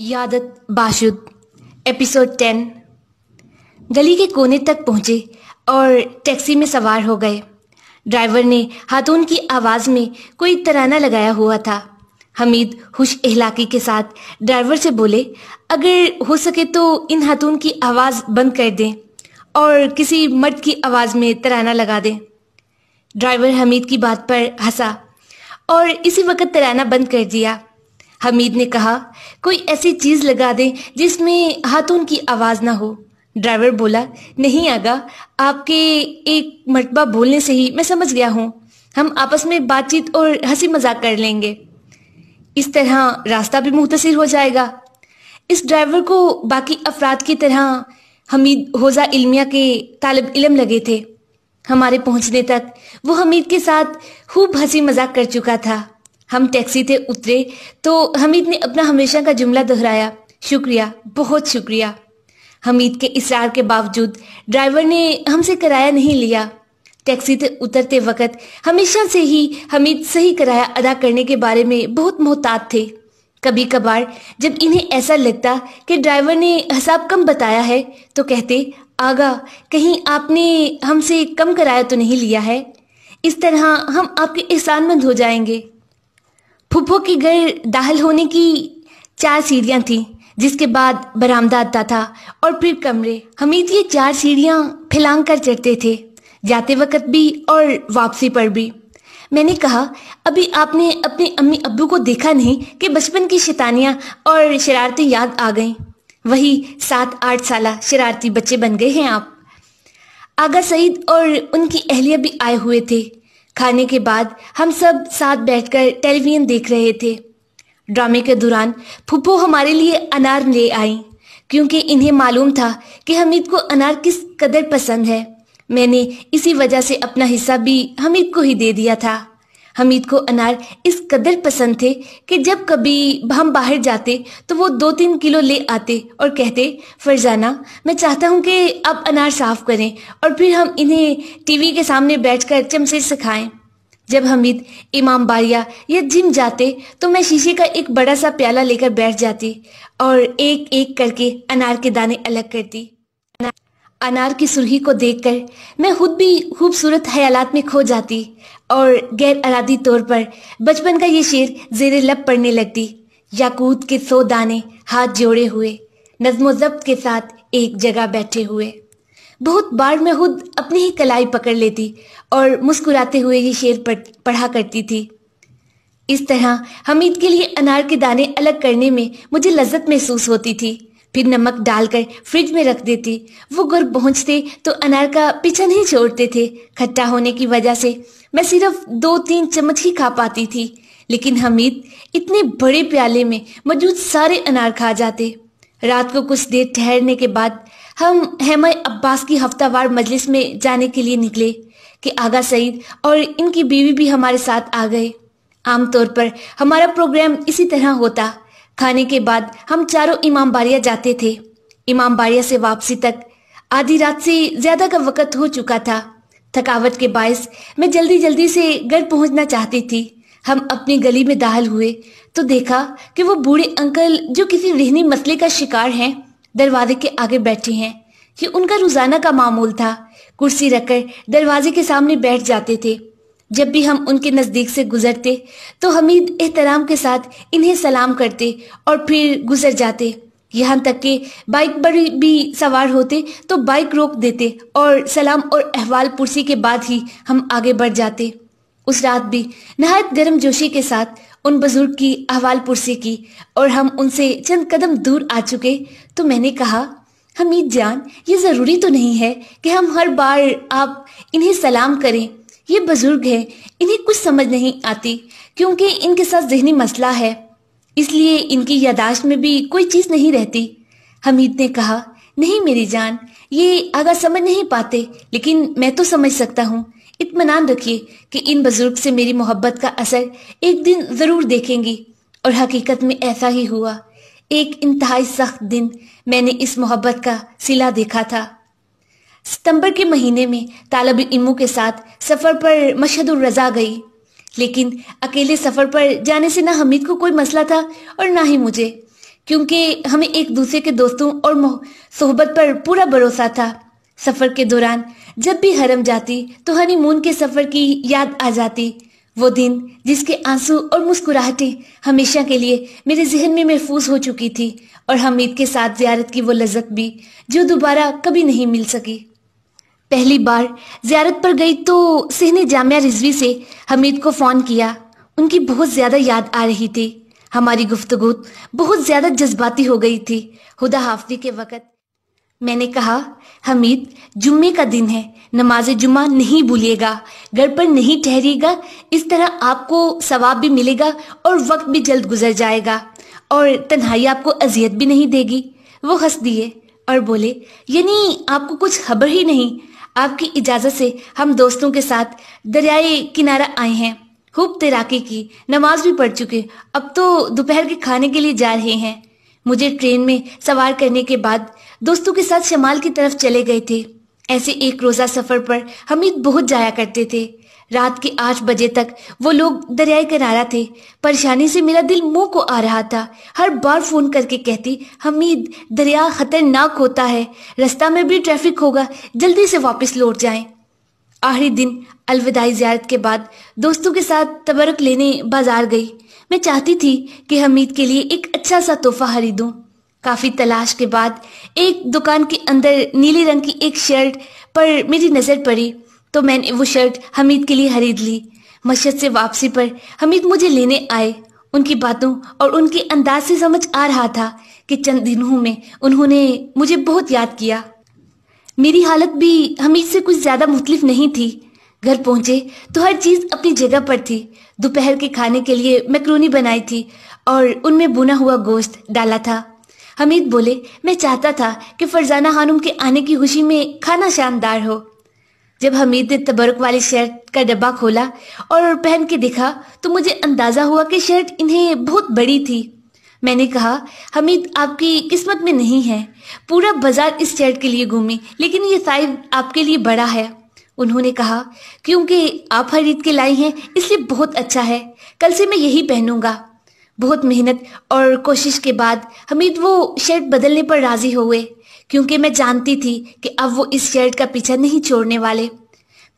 यादत बाशुद episode ten गली के कोने तक पहुंचे और टैक्सी में सवार हो गए ड्राइवर ने खातून की आवाज़ में कोई तराना लगाया हुआ था हमीद खुश इहलाकी के साथ ड्राइवर से बोले अगर हो सके तो इन खातून की आवाज़ बंद कर दें और किसी मर्द की आवाज़ में तराना लगा दें ड्राइवर हमीद की बात पर हंसा और इसी वक्त तराना बंद कर दिया हमीद ने कहा कोई ऐसी चीज लगा दें जिसमें हाथों की आवाज ना हो ड्राइवर बोला नहीं आगा आपके एक मरतबा बोलने से ही मैं समझ गया हूँ हम आपस में बातचीत और हंसी मजाक कर लेंगे इस तरह रास्ता भी मुख्तर हो जाएगा इस ड्राइवर को बाकी अफराद की तरह हमीद होजा इलमिया के तालब इलम लगे थे हमारे पहुंचने तक वो हमीद के साथ खूब हंसी मजाक कर चुका था हम टैक्सी से उतरे तो हमीद ने अपना हमेशा का जुमला दोहराया शुक्रिया बहुत शुक्रिया हमीद के इशरार के बावजूद ड्राइवर ने हमसे किराया नहीं लिया टैक्सी से उतरते वक्त हमेशा से ही हमीद सही किराया अदा करने के बारे में बहुत मोहतात थे कभी कभार जब इन्हें ऐसा लगता कि ड्राइवर ने हिसाब कम बताया है तो कहते आगा कहीं आपने हमसे कम किराया तो नहीं लिया है इस तरह हम आपके एहसान मंद हो जाएंगे फुप्पो के घर दाहल होने की चार सीढ़ियाँ थी जिसके बाद बरामदा आता था और फिर कमरे हमीद ये चार सीढ़ियाँ फैलांग कर चढ़ते थे जाते वक्त भी और वापसी पर भी मैंने कहा अभी आपने अपने अम्मी अब्बू को देखा नहीं कि बचपन की शैतानियां और शरारतें याद आ गईं वही सात आठ साल शरारती बच्चे बन गए हैं आप आगा सईद और उनकी अहलिया भी आए हुए थे खाने के बाद हम सब साथ बैठकर टेलीविजन देख रहे थे ड्रामे के दौरान फूफो हमारे लिए अनार ले आई क्योंकि इन्हें मालूम था कि हमीद को अनार किस कदर पसंद है मैंने इसी वजह से अपना हिस्सा भी हमीद को ही दे दिया था हमीद को अनार इस कदर पसंद थे कि जब कभी हम बाहर जाते तो वो दो तीन किलो ले आते और कहते फरजाना मैं चाहता हूँ कि आप अनार साफ करें और फिर हम इन्हें टीवी के सामने बैठकर चमचे से खाएं जब हमीद इमाम बारिया या जिम जाते तो मैं शीशे का एक बड़ा सा प्याला लेकर बैठ जाती और एक एक करके अनार के दाने अलग करती अनार की सुरही को देखकर मैं खुद भी खूबसूरत हयालात में खो जाती और गैर अरादी तौर पर बचपन का ये शेर जेर लब पड़ने लगती याकूत के सो दाने हाथ जोड़े हुए नज्म जब्त के साथ एक जगह बैठे हुए बहुत बार मैं खुद अपनी ही कलाई पकड़ लेती और मुस्कुराते हुए ये शेर पढ़ा करती थी इस तरह हमीद के लिए अनार के दाने अलग करने में मुझे लज्जत महसूस होती थी फिर नमक डालकर फ्रिज में रख देती वो घर पहुंचते तो अनार का पीछा नहीं छोड़ते थे खट्टा होने की वजह से मैं सिर्फ दो तीन चम्मच ही खा पाती थी लेकिन हमीद इतने बड़े प्याले में मौजूद सारे अनार खा जाते रात को कुछ देर ठहरने के बाद हम हेमा अब्बास की हफ्तावार मजलिस में जाने के लिए निकले कि आगा सईद और इनकी बीवी भी हमारे साथ आ गए आमतौर पर हमारा प्रोग्राम इसी तरह होता खाने के बाद हम चारों इमाम बारिया जाते थे इमाम बारिया से वापसी तक आधी रात से ज्यादा का वक़्त हो चुका था थकावट के बायस मैं जल्दी जल्दी से घर पहुंचना चाहती थी हम अपनी गली में दाहल हुए तो देखा कि वो बूढ़े अंकल जो किसी रहनी मसले का शिकार हैं दरवाजे के आगे बैठे हैं ये उनका रोजाना का मामूल था कुर्सी रखकर दरवाजे के सामने बैठ जाते थे जब भी हम उनके नज़दीक से गुजरते तो हमीद एहतराम के साथ इन्हें सलाम करते और फिर गुजर जाते यहाँ तक कि बाइक पर भी सवार होते तो बाइक रोक देते और सलाम और अहवाल पुरसी के बाद ही हम आगे बढ़ जाते उस रात भी नहायत गर्म जोशी के साथ उन बुजुर्ग की अहवाल पुरसी की और हम उनसे चंद कदम दूर आ चुके तो मैंने कहा हमीद जान ये ज़रूरी तो नहीं है कि हम हर बार आप इन्हें सलाम करें ये बुजुर्ग हैं इन्हें कुछ समझ नहीं आती क्योंकि इनके साथ जहनी मसला है इसलिए इनकी यादाश्त में भी कोई चीज़ नहीं रहती हमीद ने कहा नहीं मेरी जान ये आगा समझ नहीं पाते लेकिन मैं तो समझ सकता हूँ इतमान रखिए कि इन बुजुर्ग से मेरी मोहब्बत का असर एक दिन ज़रूर देखेंगी और हकीकत में ऐसा ही हुआ एक इंतहाई सख्त दिन मैंने इस मोहब्बत का सिला देखा था सितंबर के महीने में तालब इमू के साथ सफ़र पर मशहदुर रजा गई लेकिन अकेले सफ़र पर जाने से ना हमीद को कोई मसला था और ना ही मुझे क्योंकि हमें एक दूसरे के दोस्तों और सोहबत पर पूरा भरोसा था सफ़र के दौरान जब भी हरम जाती तो हनीमून के सफ़र की याद आ जाती वो दिन जिसके आंसू और मुस्कुराहटें हमेशा के लिए मेरे जहन में महफूज हो चुकी थी और हमीद के साथ ज्यारत की वो लज्जत भी जो दोबारा कभी नहीं मिल सकी पहली बार जियारत पर गई तो ने जामिया रिजवी से हमीद को फ़ोन किया उनकी बहुत ज़्यादा याद आ रही थी हमारी गुफ्तगु बहुत ज़्यादा जज्बाती हो गई थी हुदा हाफी के वक़्त मैंने कहा हमीद जुम्मे का दिन है नमाज जुमा नहीं भूलिएगा घर पर नहीं ठहरिएगा इस तरह आपको सवाब भी मिलेगा और वक्त भी जल्द गुजर जाएगा और तन्हाई आपको अजियत भी नहीं देगी वो हंस दिए और बोले यानी आपको कुछ खबर ही नहीं आपकी इजाजत से हम दोस्तों के साथ दरियाई किनारा आए हैं खूब तैराकी की नमाज भी पढ़ चुके अब तो दोपहर के खाने के लिए जा रहे हैं मुझे ट्रेन में सवार करने के बाद दोस्तों के साथ शमाल की तरफ चले गए थे ऐसे एक रोजा सफर पर हम ईद बहुत जाया करते थे रात के आठ बजे तक वो लोग दरिया किनारा थे परेशानी से मेरा दिल मुंह को आ रहा था हर बार फोन करके कहती हमीद दरिया खतरनाक होता है रास्ता में भी ट्रैफिक होगा जल्दी से वापस लौट जाएं। आखिरी दिन अलविदाई ज्यारत के बाद दोस्तों के साथ तबरक लेने बाजार गई मैं चाहती थी कि हमीद के लिए एक अच्छा सा तोहफा खरीदूं काफी तलाश के बाद एक दुकान के अंदर नीले रंग की एक शर्ट पर मेरी नजर पड़ी तो मैंने वो शर्ट हमीद के लिए खरीद ली मशद से वापसी पर हमीद मुझे लेने आए उनकी बातों और उनके अंदाज से समझ आ रहा था कि चंद दिनों में उन्होंने मुझे बहुत याद किया मेरी हालत भी हमीद से कुछ ज़्यादा मुख्तलिफ नहीं थी घर पहुंचे तो हर चीज़ अपनी जगह पर थी दोपहर के खाने के लिए मैक्रोनी बनाई थी और उनमें बुना हुआ गोश्त डाला था हमीद बोले मैं चाहता था कि फरजाना हानुम के आने की खुशी में खाना शानदार हो जब हमीद ने तबरक वाली शर्ट का डब्बा खोला और पहन के दिखा तो मुझे अंदाजा हुआ कि शर्ट इन्हें बहुत बड़ी थी मैंने कहा हमीद आपकी किस्मत में नहीं है पूरा बाजार इस शर्ट के लिए घूमे लेकिन ये साइज आपके लिए बड़ा है उन्होंने कहा क्योंकि आप खरीद के लाई हैं इसलिए बहुत अच्छा है कल से मैं यही पहनूंगा बहुत मेहनत और कोशिश के बाद हमीद वो शर्ट बदलने पर राजी हुए क्योंकि मैं जानती थी कि अब वो इस शर्ट का पीछा नहीं छोड़ने वाले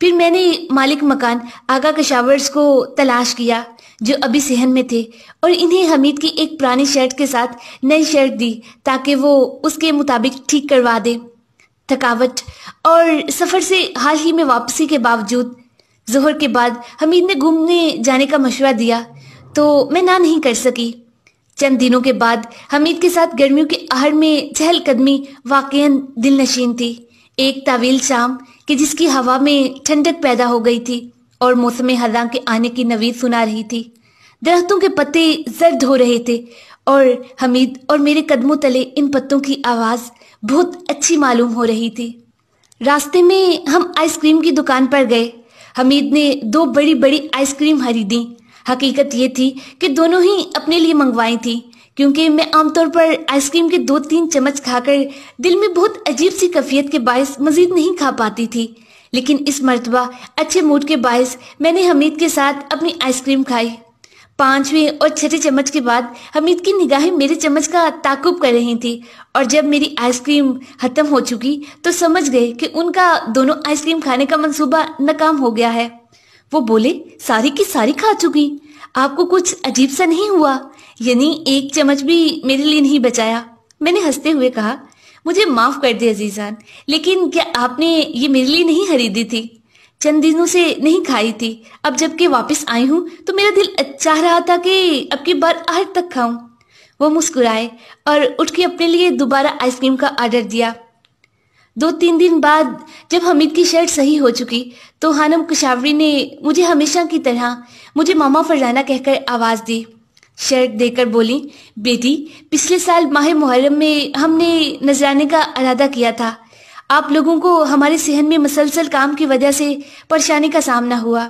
फिर मैंने मालिक मकान आगा कशावर्स को तलाश किया जो अभी सेहन में थे और इन्हें हमीद की एक पुरानी शर्ट के साथ नई शर्ट दी ताकि वो उसके मुताबिक ठीक करवा दे थकावट और सफ़र से हाल ही में वापसी के बावजूद जोहर के बाद हमीद ने घूमने जाने का मशवरा दिया तो मैं ना नहीं कर सकी चंद दिनों के बाद हमीद के साथ गर्मियों के आहर में चहलकदमी वाकयन दिल नशीन थी एक तावील शाम कि जिसकी हवा में ठंडक पैदा हो गई थी और मौसम हजा के आने की नवीद सुना रही थी दरख्तों के पत्ते जर्द हो रहे थे और हमीद और मेरे कदमों तले इन पत्तों की आवाज़ बहुत अच्छी मालूम हो रही थी रास्ते में हम आइसक्रीम की दुकान पर गए हमीद ने दो बड़ी बड़ी आइसक्रीम खरीदी हकीकत ये थी कि दोनों ही अपने लिए मंगवाई थी क्योंकि मैं आमतौर पर आइसक्रीम के दो तीन चम्मच खाकर दिल में बहुत अजीब सी कफियत के बायस मजीद नहीं खा पाती थी लेकिन इस मरतबा अच्छे मूड के बायस मैंने हमीद के साथ अपनी आइसक्रीम खाई पांचवें और छठे चम्मच के बाद हमीद की निगाहें मेरे चम्मच का ताकुब कर रही थी और जब मेरी आइसक्रीम खत्म हो चुकी तो समझ गए कि उनका दोनों आइसक्रीम खाने का मंसूबा नाकाम हो गया है वो बोले सारी की सारी खा चुकी आपको कुछ अजीब सा नहीं हुआ यानी एक चम्मच भी मेरे लिए नहीं बचाया मैंने हंसते हुए कहा मुझे माफ कर दे अजीजान लेकिन क्या आपने ये मेरे लिए नहीं खरीदी थी चंद दिनों से नहीं खाई थी अब जबकि वापस आई हूँ तो मेरा दिल चाह रहा था कि अब की बार आज तक खाऊं वो मुस्कुराए और उठ के अपने लिए दोबारा आइसक्रीम का ऑर्डर दिया दो तीन दिन बाद जब हमीद की शर्ट सही हो चुकी तो हानम कुशावरी ने मुझे हमेशा की तरह मुझे मामा फरजाना कहकर आवाज़ दी शर्ट देकर बोली बेटी पिछले साल माह मुहर्रम में हमने नजराने का अरादा किया था आप लोगों को हमारे सेहन में मसलसल काम की वजह से परेशानी का सामना हुआ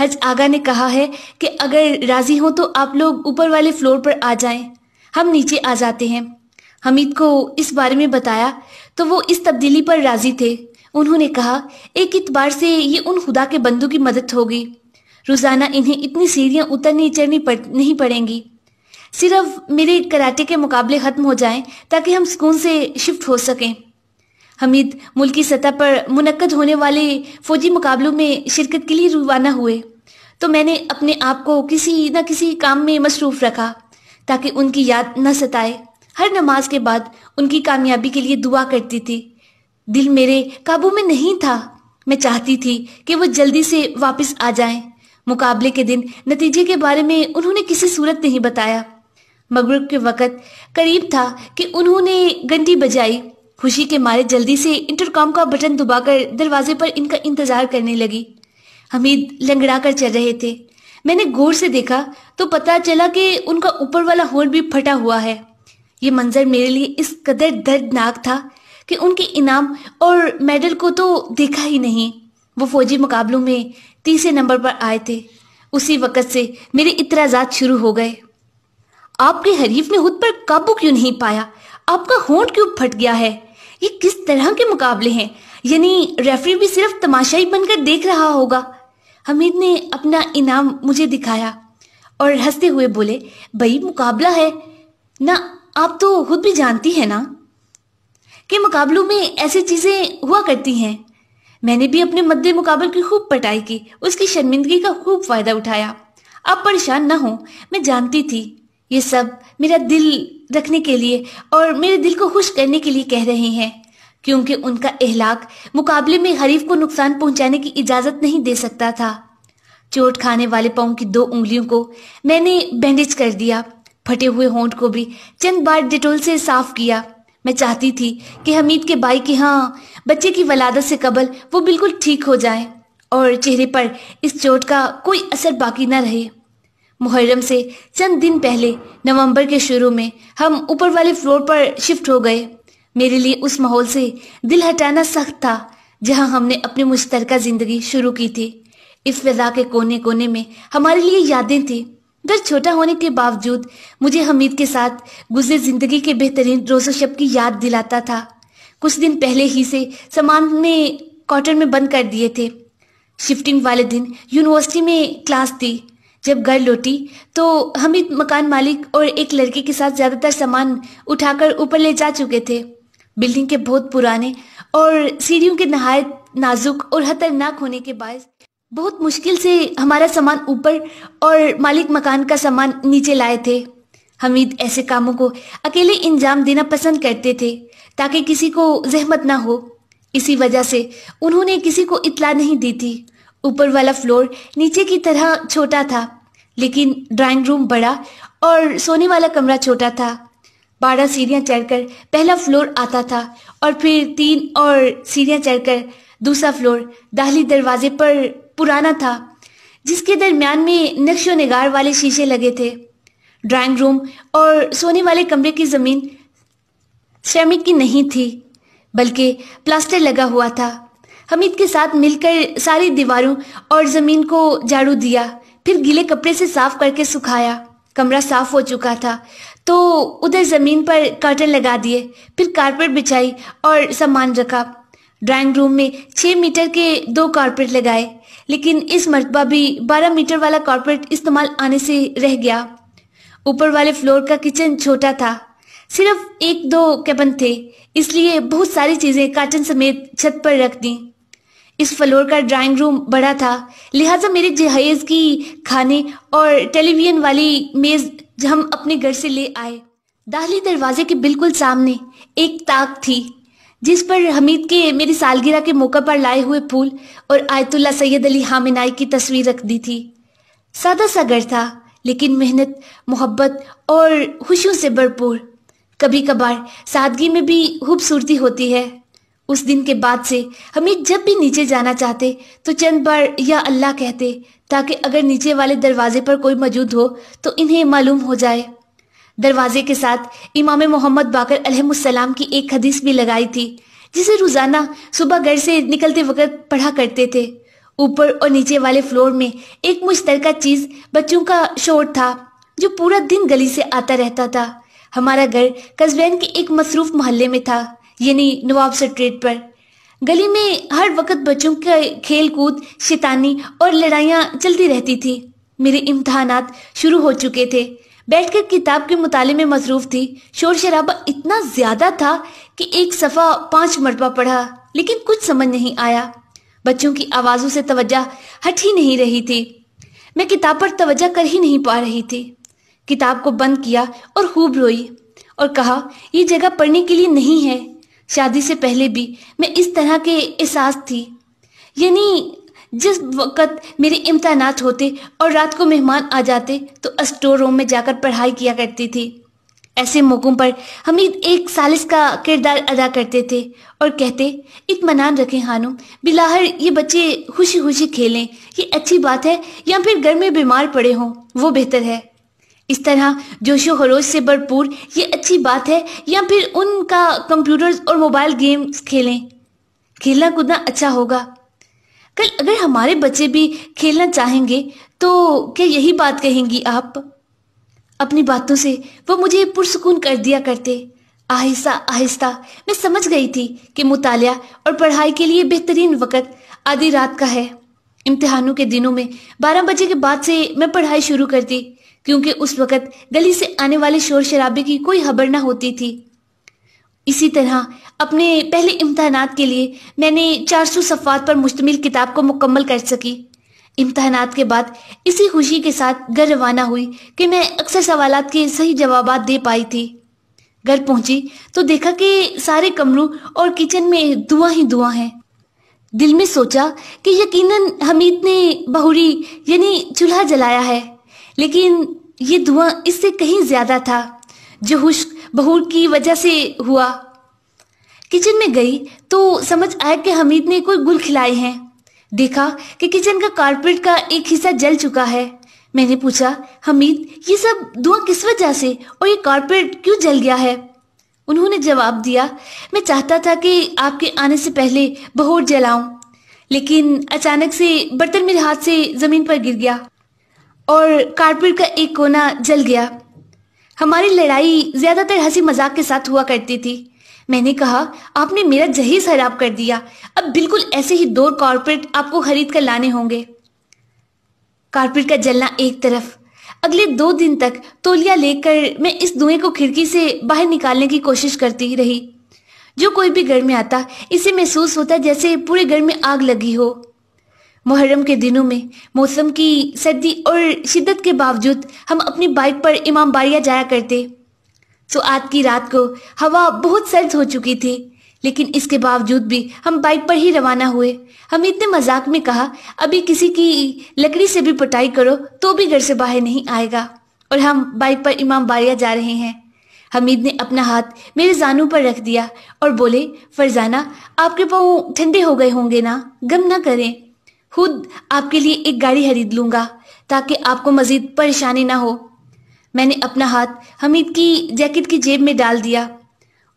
हज आगा ने कहा है कि अगर राजी हो तो आप लोग ऊपर वाले फ्लोर पर आ जाएं हम नीचे आ जाते हैं हमीद को इस बारे में बताया तो वो इस तब्दीली पर राजी थे उन्होंने कहा एक इतबार से ये उन खुदा के बंदों की मदद होगी रोजाना इन्हें इतनी सीढ़ियाँ उतरनी चढ़नी पड़ नहीं पड़ेंगी सिर्फ मेरे कराटे के मुकाबले ख़त्म हो जाएं ताकि हम सुकून से शिफ्ट हो सकें हमीद मुल्की सतह पर मुनकद होने वाले फौजी मुकाबलों में शिरकत के लिए रवाना हुए तो मैंने अपने आप को किसी न किसी काम में मसरूफ़ रखा ताकि उनकी याद न सताए हर नमाज के बाद उनकी कामयाबी के लिए दुआ करती थी दिल मेरे काबू में नहीं था मैं चाहती थी कि वो जल्दी से वापस आ जाएं। मुकाबले के दिन नतीजे के बारे में उन्होंने किसी सूरत नहीं बताया मगरब के वक़्त करीब था कि उन्होंने घंटी बजाई खुशी के मारे जल्दी से इंटरकॉम का बटन दबाकर दरवाजे पर इनका इंतज़ार करने लगी हमीद लंगड़ा कर चल रहे थे मैंने गौर से देखा तो पता चला कि उनका ऊपर वाला होल भी फटा हुआ है ये मंजर मेरे लिए इस कदर दर्दनाक था कि उनके इनाम और मेडल को तो देखा ही नहीं वो फौजी मुकाबलों में तीसरे नंबर पर आए थे उसी वक़्त से मेरे इतराजात शुरू हो गए आपके हरीफ ने खुद पर काबू क्यों नहीं पाया आपका होंठ क्यों फट गया है ये किस तरह के मुकाबले हैं यानी रेफरी भी सिर्फ तमाशा ही बनकर देख रहा होगा हमीद ने अपना इनाम मुझे दिखाया और हंसते हुए बोले भाई मुकाबला है ना आप तो खुद भी जानती है ना कि मुकाबलों में ऐसी चीजें हुआ करती हैं मैंने भी अपने मद्दे मुकाबल की खूब पटाई की उसकी शर्मिंदगी का खूब फायदा उठाया आप परेशान ना हो मैं जानती थी ये सब मेरा दिल रखने के लिए और मेरे दिल को खुश करने के लिए कह रहे हैं क्योंकि उनका अहलाक मुकाबले में हरीफ को नुकसान पहुंचाने की इजाजत नहीं दे सकता था चोट खाने वाले पाँव की दो उंगलियों को मैंने बैंडेज कर दिया फटे हुए होंठ को भी चंद बार डिटोल से साफ किया मैं चाहती थी कि हमीद के बाई के हाँ बच्चे की वलादत से कबल वो बिल्कुल ठीक हो जाए और चेहरे पर इस चोट का कोई असर बाकी न रहे मुहर्रम से चंद दिन पहले नवंबर के शुरू में हम ऊपर वाले फ्लोर पर शिफ्ट हो गए मेरे लिए उस माहौल से दिल हटाना सख्त था जहां हमने अपनी मुश्तरका ज़िंदगी शुरू की थी इस फिजा के कोने कोने में हमारे लिए यादें थी डर छोटा होने के बावजूद मुझे हमीद के साथ गुजरे जिंदगी के बेहतरीन रोसो शब की याद दिलाता था कुछ दिन पहले ही से सामान ने क्वार्टर में बंद कर दिए थे शिफ्टिंग वाले दिन यूनिवर्सिटी में क्लास थी जब घर लौटी तो हमीद मकान मालिक और एक लड़के के साथ ज़्यादातर सामान उठाकर ऊपर ले जा चुके थे बिल्डिंग के बहुत पुराने और सीढ़ियों के नहायत नाजुक और खतरनाक होने के बायस बहुत मुश्किल से हमारा सामान ऊपर और मालिक मकान का सामान नीचे लाए थे हमीद ऐसे कामों को अकेले इंजाम देना पसंद करते थे ताकि किसी को जहमत ना हो इसी वजह से उन्होंने किसी को इतला नहीं दी थी ऊपर वाला फ्लोर नीचे की तरह छोटा था लेकिन ड्राइंग रूम बड़ा और सोने वाला कमरा छोटा था बारह सीढ़ियां चढ़कर पहला फ्लोर आता था और फिर तीन और सीढ़ियां चढ़कर दूसरा फ्लोर दाहली दरवाजे पर पुराना था जिसके दरमियान में नक्शो नगार वाले शीशे लगे थे ड्राइंग रूम और सोने वाले कमरे की ज़मीन श्रमिक की नहीं थी बल्कि प्लास्टर लगा हुआ था हमीद के साथ मिलकर सारी दीवारों और ज़मीन को झाड़ू दिया फिर गीले कपड़े से साफ करके सुखाया कमरा साफ हो चुका था तो उधर ज़मीन पर कर्टन लगा दिए फिर कारपेट बिछाई और सामान रखा ड्राइंग रूम में छः मीटर के दो कारपेट लगाए लेकिन इस मरतबा भी 12 मीटर वाला कॉर्पोरेट इस्तेमाल आने से रह गया ऊपर वाले फ्लोर का किचन छोटा था सिर्फ एक दो कैबन थे इसलिए बहुत सारी चीज़ें काटन समेत छत पर रख दी इस फ्लोर का ड्राइंग रूम बड़ा था लिहाजा मेरे जहेज की खाने और टेलीविजन वाली मेज़ हम अपने घर से ले आए दाहली दरवाजे के बिल्कुल सामने एक ताक थी जिस पर हमीद के मेरी सालगिरह के मौके पर लाए हुए फूल और आयतुल्ला सैयद अली हामिनाई की तस्वीर रख दी थी सादा सा घर था लेकिन मेहनत मोहब्बत और खुशियों से भरपूर कभी कभार सादगी में भी खूबसूरती होती है उस दिन के बाद से हमीद जब भी नीचे जाना चाहते तो चंद बार या अल्लाह कहते ताकि अगर नीचे वाले दरवाजे पर कोई मौजूद हो तो इन्हें मालूम हो जाए दरवाजे के साथ इमाम मोहम्मद बाकर अलहमसलाम की एक हदीस भी लगाई थी जिसे रोजाना सुबह घर से निकलते वक्त पढ़ा करते थे ऊपर और नीचे वाले फ्लोर में एक मुश्तरका चीज बच्चों का शोर था जो पूरा दिन गली से आता रहता था हमारा घर कस्बैन के एक मसरूफ मोहल्ले में था यानी नवाब स्ट्रीट पर गली में हर वक्त बच्चों के खेल कूद शैतानी और लड़ाइयाँ चलती रहती थी मेरे इम्तहान शुरू हो चुके थे बैठकर किताब के मुताले में मसरूफ थी शोर शराबा इतना ज्यादा था कि एक सफ़ा पांच मरतबा पढ़ा लेकिन कुछ समझ नहीं आया बच्चों की आवाज़ों से तवज्जा हट ही नहीं रही थी मैं किताब पर तवज्जा कर ही नहीं पा रही थी किताब को बंद किया और खूब रोई और कहा ये जगह पढ़ने के लिए नहीं है शादी से पहले भी मैं इस तरह के एहसास थी यानी जिस वक़्त मेरे इम्तहान होते और रात को मेहमान आ जाते तो स्टोर रूम में जाकर पढ़ाई किया करती थी ऐसे मौक़ों पर हम एक सालिस का किरदार अदा करते थे और कहते इतमान रखें हानु बिलाहर ये बच्चे खुशी खुशी खेलें ये अच्छी बात है या फिर घर में बीमार पड़े हों वो बेहतर है इस तरह जोशो खरोश से भरपूर ये अच्छी बात है या फिर उनका कंप्यूटर्स और मोबाइल गेम्स खेलें खेलना कूदना अच्छा होगा कल अगर हमारे बच्चे भी खेलना चाहेंगे तो क्या यही बात कहेंगी आप अपनी बातों से वो मुझे पुरसकून कर दिया करते आहिस्ता आहिस्ता मैं समझ गई थी कि मुतालिया और पढ़ाई के लिए बेहतरीन वक़्त आधी रात का है इम्तिहानों के दिनों में बारह बजे के बाद से मैं पढ़ाई शुरू करती क्योंकि उस वक़्त गली से आने वाले शोर शराबे की कोई खबर ना होती थी इसी तरह अपने पहले इम्तहान के लिए मैंने 400 सफ़ात पर मुश्तमिल किताब को मुकम्मल कर सकी इम्तहान के बाद इसी खुशी के साथ घर रवाना हुई कि मैं अक्सर सवाल के सही जवाब दे पाई थी घर पहुंची तो देखा कि सारे कमरों और किचन में धुआं ही धुआं है दिल में सोचा कि यकीनन हमीद ने बहुरी यानी चूल्हा जलाया है लेकिन ये धुआं इससे कहीं ज्यादा था जो हुश्क बहू की वजह से हुआ किचन में गई तो समझ आया कि हमीद ने कोई गुल खिलाए हैं देखा कि किचन का कारपेट का एक हिस्सा जल चुका है मैंने पूछा हमीद ये सब धुआं किस वजह से और ये कारपेट क्यों जल गया है उन्होंने जवाब दिया मैं चाहता था कि आपके आने से पहले बहुत जलाऊं लेकिन अचानक से बर्तन मेरे हाथ से जमीन पर गिर गया और कारपेट का एक कोना जल गया हमारी लड़ाई ज्यादातर हंसी मजाक के साथ हुआ करती थी मैंने कहा आपने मेरा जहेज खराब कर दिया अब बिल्कुल ऐसे ही दो कारपेट आपको खरीद कर लाने होंगे कारपेट का जलना एक तरफ अगले दो दिन तक तोलिया लेकर मैं इस धुएं को खिड़की से बाहर निकालने की कोशिश करती रही जो कोई भी घर में आता इसे महसूस होता जैसे पूरे घर में आग लगी हो मुहर्रम के दिनों में मौसम की सर्दी और शिद्दत के बावजूद हम अपनी बाइक पर इमाम बाड़िया जाया करते सो तो आज की रात को हवा बहुत सर्द हो चुकी थी लेकिन इसके बावजूद भी हम बाइक पर ही रवाना हुए हम इतने मजाक में कहा अभी किसी की लकड़ी से भी पटाई करो तो भी घर से बाहर नहीं आएगा और हम बाइक पर इमाम बाड़िया जा रहे हैं हमीद ने अपना हाथ मेरे जानू पर रख दिया और बोले फरजाना आपके पाँव ठंडे हो गए होंगे ना गम ना करें खुद आपके लिए एक गाड़ी खरीद लूंगा ताकि आपको मजीद परेशानी ना हो मैंने अपना हाथ हमीद की जैकेट की जेब में डाल दिया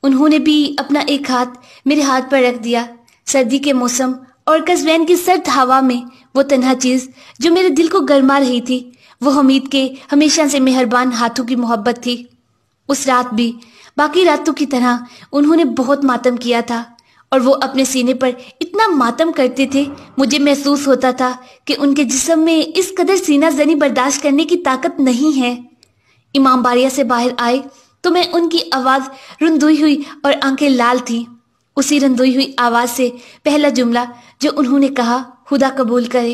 उन्होंने भी अपना एक हाथ मेरे हाथ पर रख दिया सर्दी के मौसम और कस्बैन की सर्द हवा में वो तनहा चीज़ जो मेरे दिल को गर्मा रही थी वो हमीद के हमेशा से मेहरबान हाथों की मोहब्बत थी उस रात भी बाकी रातों की तरह उन्होंने बहुत मातम किया था और वो अपने सीने पर इतना मातम करते थे मुझे महसूस होता था कि उनके जिसम में इस कदर सीना जनी बर्दाश्त करने की ताकत नहीं है इमाम बारिया से बाहर आए तो मैं उनकी आवाज़ रुंदुई हुई और आंखें लाल थी उसी रंदोई हुई आवाज़ से पहला जुमला जो उन्होंने कहा खुदा कबूल करे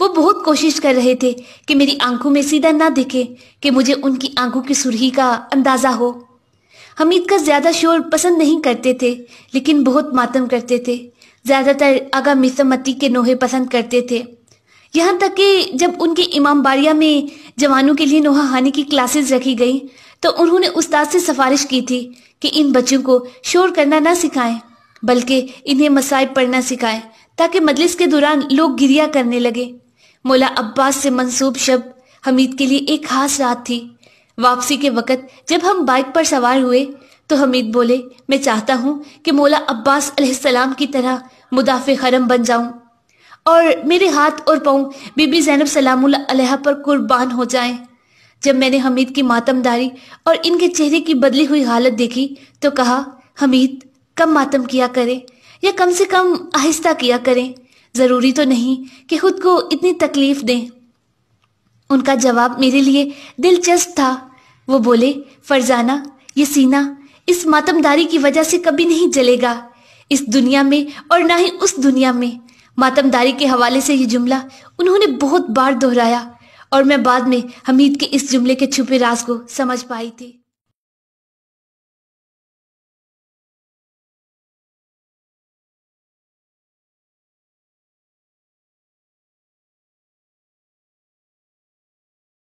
वो बहुत कोशिश कर रहे थे कि मेरी आंखों में सीधा ना दिखे कि मुझे उनकी आंखों की सुरही का अंदाज़ा हो हमीद का ज्यादा शोर पसंद नहीं करते थे लेकिन बहुत मातम करते थे ज्यादातर आगा मिसमती के नोहे पसंद करते थे यहाँ तक कि जब उनके इमाम बारिया में जवानों के लिए नोहा हानि की क्लासेस रखी गई तो उन्होंने उस्ताद से सिफारिश की थी कि इन बच्चों को शोर करना ना सिखाएं बल्कि इन्हें मसाइब पढ़ना सिखाएं ताकि मजलिस के दौरान लोग गिरिया करने लगे मौला अब्बास से मनसूब शब हमीद के लिए एक खास रात थी वापसी के वक्त जब हम बाइक पर सवार हुए तो हमीद बोले मैं चाहता हूँ कि मौला अब्बास अलैहिस्सलाम की तरह मुदाफे हरम बन जाऊं और मेरे हाथ और पाँव बीबी जैनब सलाम अलैहा पर कुर्बान हो जाएं। जब मैंने हमीद की मातमदारी और इनके चेहरे की बदली हुई हालत देखी तो कहा हमीद कम मातम किया करें या कम से कम आहिस्ता किया करें ज़रूरी तो नहीं कि खुद को इतनी तकलीफ दें उनका जवाब मेरे लिए दिलचस्प था वो बोले फरजाना ये सीना इस मातमदारी की वजह से कभी नहीं जलेगा इस दुनिया में और ना ही उस दुनिया में मातमदारी के हवाले से ये जुमला उन्होंने बहुत बार दोहराया और मैं बाद में हमीद के इस जुमले के छुपे राज को समझ पाई थी